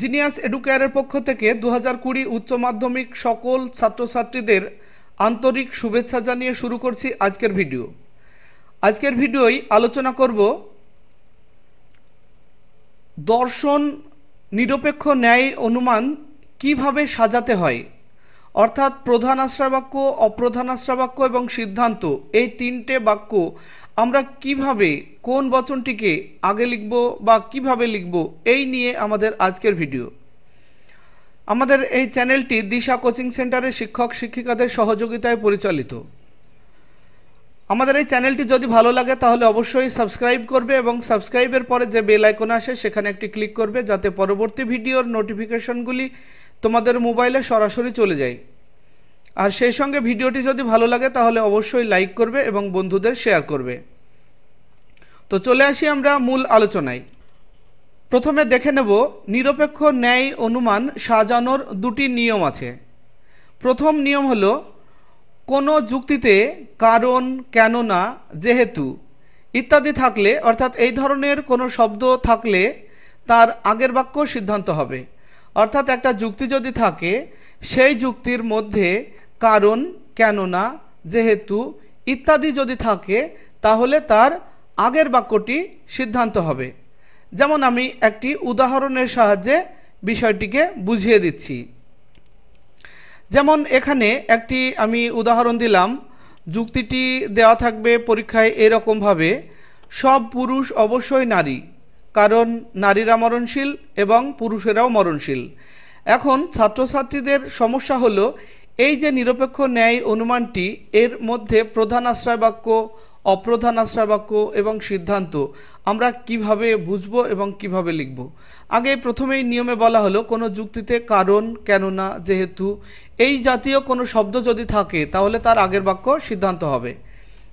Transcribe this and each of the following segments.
Genius এডুকেয়ারের পক্ষ থেকে দু হাজার কুড়ি উচ্চ মাধ্যমিক সকল ছাত্রছাত্রীদের আন্তরিক শুভেচ্ছা জানিয়ে শুরু করছি আজকের ভিডিও আজকের ভিডিওই আলোচনা করব দর্শন নিরপেক্ষ ন্যায় অনুমান কিভাবে সাজাতে হয় অর্থাৎ প্রধান আশ্রয় বাক্য অপ্রধান আশ্রয় বাক্য এবং সিদ্ধান্ত এই তিনটে বাক্য আমরা কিভাবে কোন বচনটিকে আগে লিখব বা কিভাবে লিখব এই নিয়ে আমাদের আজকের ভিডিও আমাদের এই চ্যানেলটি দিশা কোচিং সেন্টারের শিক্ষক শিক্ষিকাদের সহযোগিতায় পরিচালিত আমাদের এই চ্যানেলটি যদি ভালো লাগে তাহলে অবশ্যই সাবস্ক্রাইব করবে এবং সাবস্ক্রাইবের পরে যে বেল আইকন আসে সেখানে একটি ক্লিক করবে যাতে পরবর্তী ভিডিওর নোটিফিকেশনগুলি তোমাদের মোবাইলে সরাসরি চলে যায় আর সেই সঙ্গে ভিডিওটি যদি ভালো লাগে তাহলে অবশ্যই লাইক করবে এবং বন্ধুদের শেয়ার করবে তো চলে আসি আমরা মূল আলোচনায় প্রথমে দেখে নেব নিরপেক্ষ ন্যায় অনুমান সাজানোর দুটি নিয়ম আছে প্রথম নিয়ম হলো কোনো যুক্তিতে কারণ কেননা যেহেতু ইত্যাদি থাকলে অর্থাৎ এই ধরনের কোনো শব্দ থাকলে তার আগের বাক্য সিদ্ধান্ত হবে অর্থাৎ একটা যুক্তি যদি থাকে সেই যুক্তির মধ্যে কারণ কেননা যেহেতু ইত্যাদি যদি থাকে তাহলে তার আগের বাক্যটি সিদ্ধান্ত হবে যেমন আমি একটি উদাহরণের সাহায্যে বিষয়টিকে বুঝিয়ে দিচ্ছি যেমন এখানে একটি আমি উদাহরণ দিলাম যুক্তিটি দেওয়া থাকবে পরীক্ষায় এরকমভাবে সব পুরুষ অবশ্যই নারী কারণ নারীরা মরণশীল এবং পুরুষেরাও মরণশীল এখন ছাত্রছাত্রীদের সমস্যা হলো এই যে নিরপেক্ষ ন্যায় অনুমানটি এর মধ্যে প্রধান আশ্রয় বাক্য অপ্রধান আশ্রয় বাক্য এবং সিদ্ধান্ত আমরা কিভাবে বুঝব এবং কিভাবে লিখব আগে প্রথমেই নিয়মে বলা হলো কোনো যুক্তিতে কারণ কেননা যেহেতু এই জাতীয় কোনো শব্দ যদি থাকে তাহলে তার আগের বাক্য সিদ্ধান্ত হবে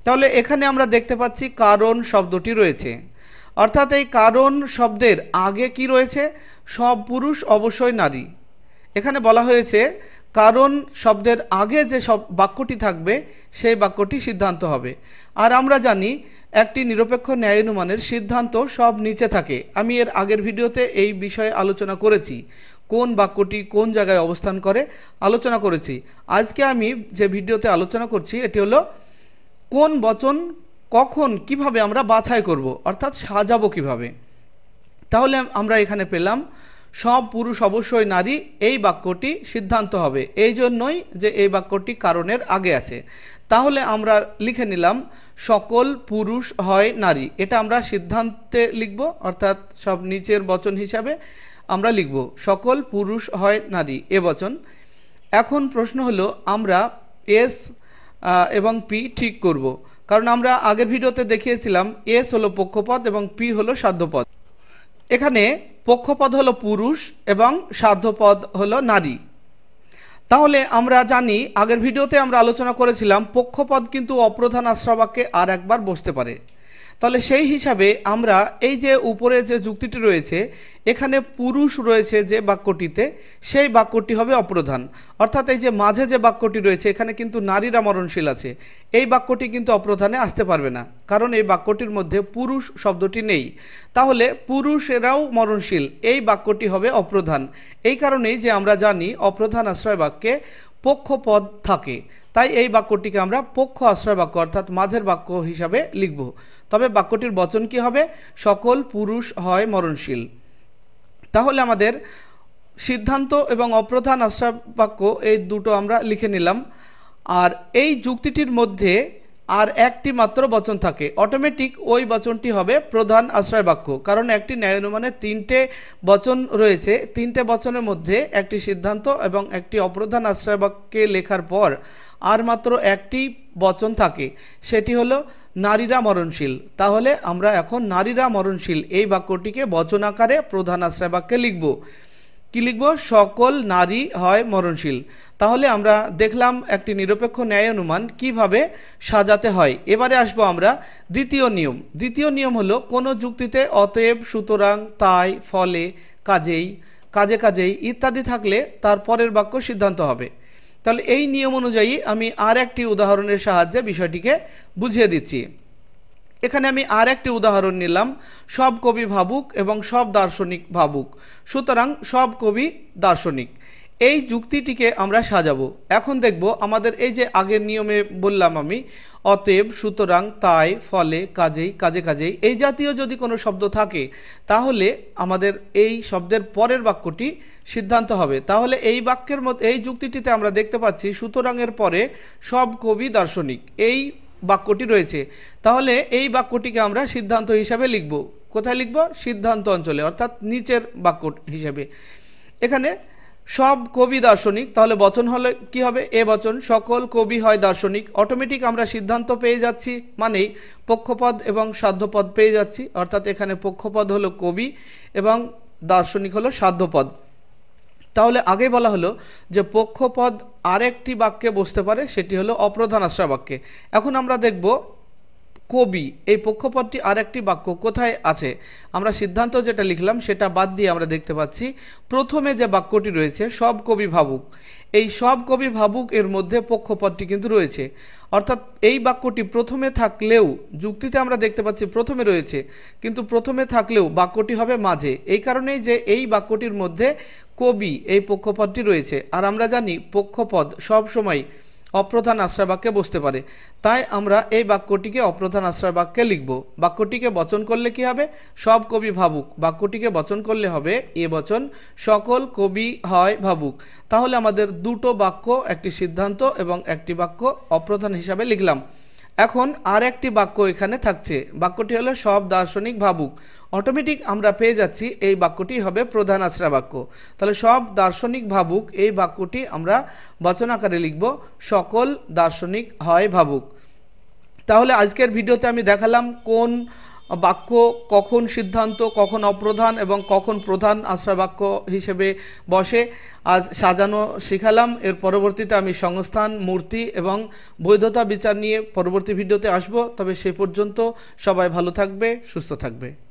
তাহলে এখানে আমরা দেখতে পাচ্ছি কারণ শব্দটি রয়েছে অর্থাৎ এই কারণ শব্দের আগে কি রয়েছে সব পুরুষ অবশ্যই নারী এখানে বলা হয়েছে কারণ শব্দের আগে যে সব বাক্যটি থাকবে সেই বাক্যটি সিদ্ধান্ত হবে আর আমরা জানি একটি নিরপেক্ষ ন্যায় অনুমানের সিদ্ধান্ত সব নিচে থাকে আমি এর আগের ভিডিওতে এই বিষয়ে আলোচনা করেছি কোন বাক্যটি কোন জায়গায় অবস্থান করে আলোচনা করেছি আজকে আমি যে ভিডিওতে আলোচনা করছি এটি হলো কোন বচন কখন কিভাবে আমরা বাছাই করব অর্থাৎ সাজাবো কিভাবে তাহলে আমরা এখানে পেলাম সব পুরুষ অবশ্যই নারী এই বাক্যটি সিদ্ধান্ত হবে এই জন্যই যে এই বাক্যটি কারণের আগে আছে তাহলে আমরা লিখে নিলাম সকল পুরুষ হয় নারী এটা আমরা সিদ্ধান্তে লিখব অর্থাৎ সব নিচের বচন হিসাবে আমরা লিখব সকল পুরুষ হয় নারী এ বচন এখন প্রশ্ন হলো আমরা এস এবং পি ঠিক করব। কারণ আমরা আগের ভিডিওতে দেখিয়েছিলাম এস হলো পক্ষপথ এবং পি হলো সাধ্যপথ এখানে পক্ষপদ হলো পুরুষ এবং সাধ্যপদ হলো নারী তাহলে আমরা জানি আগের ভিডিওতে আমরা আলোচনা করেছিলাম পক্ষপদ কিন্তু অপ্রধান আশ্রবাক্যে আর একবার বসতে পারে তাহলে সেই হিসাবে আমরা এই যে উপরে যে যুক্তিটি রয়েছে এখানে পুরুষ রয়েছে যে বাক্যটিতে সেই বাক্যটি হবে অপ্রধান অর্থাৎ এই যে মাঝে যে বাক্যটি রয়েছে এখানে কিন্তু নারীরা মরণশীল আছে এই বাক্যটি কিন্তু অপ্রধানে আসতে পারবে না কারণ এই বাক্যটির মধ্যে পুরুষ শব্দটি নেই তাহলে পুরুষেরাও মরণশীল এই বাক্যটি হবে অপ্রধান এই কারণেই যে আমরা জানি অপ্রধান আশ্রয় বাক্যে পক্ষপদ থাকে তাই এই বাক্যটিকে আমরা পক্ষ আশ্রয় বাক্য অর্থাৎ মাঝের বাক্য হিসাবে লিখব তবে বাক্যটির বচন কি হবে সকল পুরুষ হয় মরণশীল তাহলে আমাদের সিদ্ধান্ত এবং অপ্রধান আশ্রয় বাক্য এই দুটো আমরা লিখে নিলাম আর এই যুক্তিটির মধ্যে আর একটি মাত্র বচন থাকে অটোমেটিক ওই বচনটি হবে প্রধান আশ্রয় বাক্য কারণ একটি ন্যায় তিনটে বচন রয়েছে তিনটে বচনের মধ্যে একটি সিদ্ধান্ত এবং একটি অপ্রধান আশ্রয় বাক্যে লেখার পর আর মাত্র একটি বচন থাকে সেটি হলো নারীরা মরণশীল তাহলে আমরা এখন নারীরা মরণশীল এই বাক্যটিকে বচন আকারে প্রধান আশ্রয় বাক্যে লিখব কি লিখব সকল নারী হয় মরণশীল তাহলে আমরা দেখলাম একটি নিরপেক্ষ ন্যায় অনুমান কিভাবে সাজাতে হয় এবারে আসবো আমরা দ্বিতীয় নিয়ম দ্বিতীয় নিয়ম হলো কোনো যুক্তিতে অতএব সুতরাং তাই ফলে কাজেই কাজে কাজেই ইত্যাদি থাকলে তার পরের বাক্য সিদ্ধান্ত হবে তাহলে এই নিয়ম অনুযায়ী আমি আর একটি উদাহরণের সাহায্যে বিষয়টিকে বুঝিয়ে দিচ্ছি এখানে আমি আর একটি উদাহরণ নিলাম সব কবি ভাবুক এবং সব দার্শনিক ভাবুক সুতরাং সব কবি দার্শনিক এই যুক্তিটিকে আমরা সাজাবো এখন দেখব আমাদের এই যে আগের নিয়মে বললাম আমি অতএব সুতরাং তাই ফলে কাজেই কাজে কাজেই এই জাতীয় যদি কোনো শব্দ থাকে তাহলে আমাদের এই শব্দের পরের বাক্যটি সিদ্ধান্ত হবে তাহলে এই বাক্যের মধ্যে এই যুক্তিটিতে আমরা দেখতে পাচ্ছি সুতরাংয়ের পরে সব কবি দার্শনিক এই বাক্যটি রয়েছে তাহলে এই বাক্যটিকে আমরা সিদ্ধান্ত হিসাবে লিখব কোথায় লিখব সিদ্ধান্ত অঞ্চলে অর্থাৎ নিচের বাক্য হিসাবে এখানে সব কবি দার্শনিক তাহলে বচন হলে কি হবে এ বচন সকল কবি হয় দার্শনিক অটোমেটিক আমরা সিদ্ধান্ত পেয়ে যাচ্ছি মানেই পক্ষপদ এবং সাধ্যপদ পেয়ে যাচ্ছি অর্থাৎ এখানে পক্ষপদ হলো কবি এবং দার্শনিক হলো সাধ্যপদ তাহলে আগে বলা হলো যে পক্ষপদ আরেকটি বাক্যে বসতে পারে সেটি হলো অপ্রধান আশ্রয় বাক্যে এখন আমরা দেখব কবি এই পক্ষপাতটি আর একটি বাক্য কোথায় আছে আমরা সিদ্ধান্ত যেটা লিখলাম সেটা বাদ দিয়ে আমরা দেখতে পাচ্ছি প্রথমে যে বাক্যটি রয়েছে সব কবি ভাবুক এই সব কবি ভাবুক এর মধ্যে পক্ষপাতটি কিন্তু রয়েছে অর্থাৎ এই বাক্যটি প্রথমে থাকলেও যুক্তিতে আমরা দেখতে পাচ্ছি প্রথমে রয়েছে কিন্তু প্রথমে থাকলেও বাক্যটি হবে মাঝে এই কারণেই যে এই বাক্যটির মধ্যে কবি এই পক্ষপাতটি রয়েছে আর আমরা জানি পক্ষপদ সব সময় অপ্রধান আশ্রয় বাক্যে বসতে পারে তাই আমরা এই বাক্যটিকে অপ্রধান আশ্রয় বাক্যে লিখব বাক্যটিকে বচন করলে কি হবে সব কবি ভাবুক বাক্যটিকে বচন করলে হবে এ বচন সকল কবি হয় ভাবুক তাহলে আমাদের দুটো বাক্য একটি সিদ্ধান্ত এবং একটি বাক্য অপ্রধান হিসাবে লিখলাম এখন আর একটি বাক্য এখানে থাকছে বাক্যটি হলো সব দার্শনিক ভাবুক অটোমেটিক আমরা পেয়ে যাচ্ছি এই বাক্যটি হবে প্রধান আশ্রা বাক্য তাহলে সব দার্শনিক ভাবুক এই বাক্যটি আমরা আকারে লিখব সকল দার্শনিক হয় ভাবুক তাহলে আজকের ভিডিওতে আমি দেখালাম কোন বাক্য কখন সিদ্ধান্ত কখন অপ্রধান এবং কখন প্রধান আশ্রয় বাক্য হিসেবে বসে আজ সাজানো শিখালাম এর পরবর্তীতে আমি সংস্থান মূর্তি এবং বৈধতা বিচার নিয়ে পরবর্তী ভিডিওতে আসব তবে সে পর্যন্ত সবাই ভালো থাকবে সুস্থ থাকবে